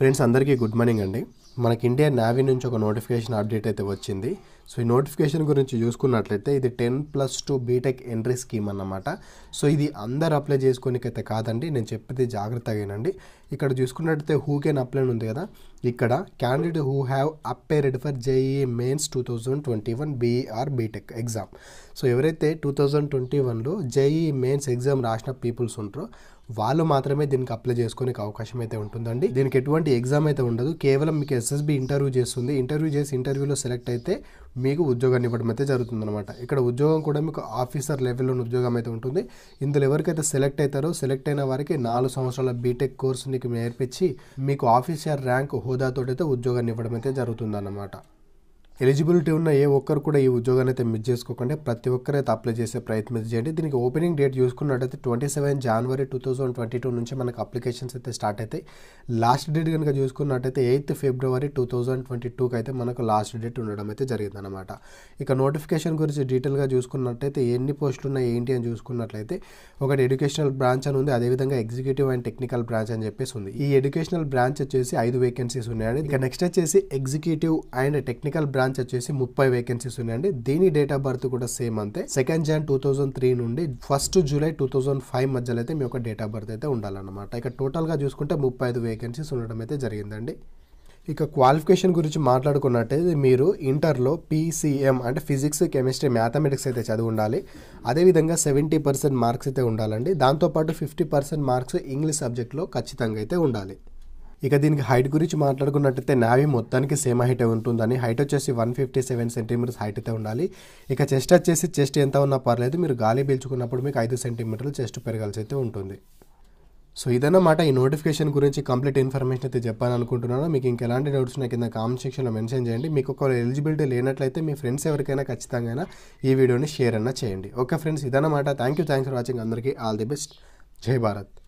friends అందరికీ good morning అండి మనకి ఇండియా నావీ నుంచి ఒక నోటిఫికేషన్ అప్డేట్ అయితే వచ్చింది సో ఈ నోటిఫికేషన్ గురించి చూసుకున్నట్లయితే ఇది ten plus two BTech entry scheme అన్నమాట సో ఇది అందరు అప్లై చేసుకోనికైతే కాదండి నేను చెప్పేది జాగ్రత్తగానండి ఇక్కడ చూసుకున్నట్లయితే హూ కెన్ అప్లై ఉంది కదా ఇక్కడ candidate who have appeared for JEE mains two thousand twenty one BR BTech exam so ఎవరైతే టూ థౌజండ్ ట్వంటీ వన్లో జేఈ మెయిన్స్ ఎగ్జామ్ రాసిన పీపుల్స్ ఉంటారో వాళ్ళు మాత్రమే దీనికి అప్లై చేసుకునే అవకాశం అయితే ఉంటుందండి దీనికి ఎటువంటి ఎగ్జామ్ అయితే ఉండదు కేవలం మీకు ఎస్ఎస్బి ఇంటర్వ్యూ చేస్తుంది ఇంటర్వ్యూ చేసి ఇంటర్వ్యూలో సెలెక్ట్ అయితే మీకు ఉద్యోగాన్ని ఇవ్వడం అయితే అనమాట ఇక్కడ ఉద్యోగం కూడా మీకు ఆఫీసర్ లెవెల్లో ఉద్యోగం అయితే ఉంటుంది ఇందులో ఎవరికైతే సెలెక్ట్ అవుతారో సెలెక్ట్ అయిన వారికి నాలుగు సంవత్సరాల బీటెక్ కోర్సు నీకు నేర్పించి మీకు ఆఫీసర్ ర్యాంక్ హోదాతో అయితే ఉద్యోగాన్ని ఇవ్వడం అయితే జరుగుతుందన్నమాట ఎలిజిబిలిటీ ఉన్న ఏ ఒక్కరు కూడా ఈ ఉద్యోగాన్ని అయితే మిస్ చేసుకోకుండా ప్రతి ఒక్కరైతే అప్లై చేసే ప్రయత్నం చేయండి దీనికి ఓపెనింగ్ డేట్ చూసుకున్నట్టయితే ట్వంటీ సెవెన్ జనవరి టూ థౌసండ్ ట్వంటీ టూ నుంచి మనకు అప్లికేషన్స్ అయితే స్టార్ట్ అవుతాయి లాస్ట్ డేట్ కనుక చూసుకున్నట్టయితే ఎయిత్ ఫిబ్రవరి టూ థౌజండ్ ట్వంటీ టూకి అయితే మనకు లాస్ట్ డేట్ ఉండడం అయితే జరిగింది అనమాట ఇక నోటిఫికేషన్ గురించి డీటెయిల్గా చూసుకున్నట్టయితే ఎన్ని పోస్టులు ఉన్నాయి ఏంటి అని చూసుకున్నట్లయితే ఒకటి ఎడ్యుకేషనల్ బ్రాంచ్ అని ఉంది అదేవిధంగా ఎగ్జిక్యూటివ్ అండ్ టెక్నికల్ బ్రాంచ్ అని చెప్పేసి ఉంది ఈ ఎడ్యుకేషనల్ బ్రాంచ్ వచ్చేసి ఐదు వేకెన్సీస్ ఉన్నాయండి ఇక నెక్స్ట్ వచ్చేసి executive and technical branch branch వచ్చేసి ముప్పై వేకెన్సీస్ ఉన్నాయండి దీని డేట్ ఆఫ్ బర్త్ కూడా సేమ్ అంతే second Jan two thousand three నుండి first July two thousand five మధ్యలో అయితే మీ యొక్క డేట్ ఆఫ్ బర్త్ అయితే ఉండాలన్నమాట ఇక టోటల్గా చూసుకుంటే ముప్పై ఐదు వేకెన్సీస్ ఉండడం అయితే జరిగిందండి ఇక క్వాలిఫికేషన్ గురించి మాట్లాడుకున్నట్టయితే మీరు ఇంటర్లో పీసీఎం అంటే ఫిజిక్స్ కెమిస్ట్రీ మ్యాథమెటిక్స్ అయితే చదివి ఉండాలి అదేవిధంగా సెవెంటీ పర్సెంట్ మార్క్స్ అయితే ఉండాలండి దాంతోపాటు ఫిఫ్టీ పర్సెంట్ మార్క్స్ ఇంగ్లీష్ సబ్జెక్ట్లో ఖచ్చితంగా అయితే ఉండాలి ఇక దీనికి హైట్ గురించి మాట్లాడుకున్నట్టయితే నావీ మొత్తానికి సేమ్ హైట్ ఉంటుందని హైట్ వచ్చేసి one fifty seven centimetres height అయితే ఉండాలి ఇక చెస్ట్ వచ్చేసి చెస్ట్ ఎంత ఉన్నా పర్లేదు మీరు గాలి పీల్చుకున్నప్పుడు మీకు ఐదు సెంటీమీటర్లు చెస్ట్ పెరగాల్సి అయితే ఉంటుంది సో ఇదన్నమాట ఈ నోటిఫికేషన్ గురించి కంప్లీట్ ఇన్ఫర్మేషన్ అయితే చెప్పాలనుకుంటున్నాను మీకు ఇంకెలాంటి డౌట్స్ ఉన్నాయి కింద కామెంట్ సెక్షన్లో మెన్షన్ చేయండి మీకు ఒకవేళ ఎలిజిబిలిటీ లేనట్లయితే మీ ఫ్రెండ్స్ ఎవరికైనా ఖచ్చితంగా ఈ వీడియోని షేర్ అన్నా చేయండి ఓకే ఫ్రెండ్స్ ఇదన్నమాట thank you thanks for watching అందరికీ ఆల్ ది బెస్ట్ జై భారత్